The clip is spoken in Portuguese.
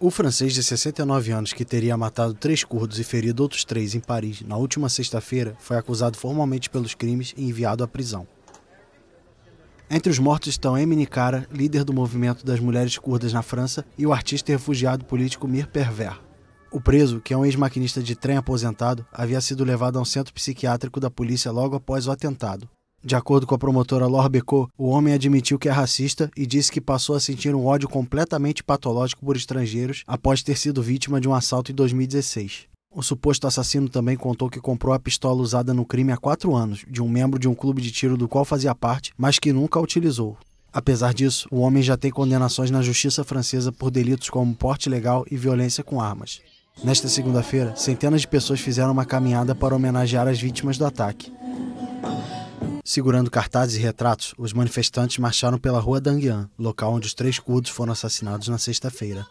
O francês de 69 anos, que teria matado três curdos e ferido outros três em Paris na última sexta-feira, foi acusado formalmente pelos crimes e enviado à prisão. Entre os mortos estão Emine Cara, líder do movimento das mulheres curdas na França, e o artista e refugiado político Mir Perver. O preso, que é um ex-maquinista de trem aposentado, havia sido levado a um centro psiquiátrico da polícia logo após o atentado. De acordo com a promotora Laura Becot, o homem admitiu que é racista e disse que passou a sentir um ódio completamente patológico por estrangeiros após ter sido vítima de um assalto em 2016. O suposto assassino também contou que comprou a pistola usada no crime há quatro anos, de um membro de um clube de tiro do qual fazia parte, mas que nunca a utilizou. Apesar disso, o homem já tem condenações na justiça francesa por delitos como porte ilegal e violência com armas. Nesta segunda-feira, centenas de pessoas fizeram uma caminhada para homenagear as vítimas do ataque. Segurando cartazes e retratos, os manifestantes marcharam pela rua Danguian, local onde os três curdos foram assassinados na sexta-feira.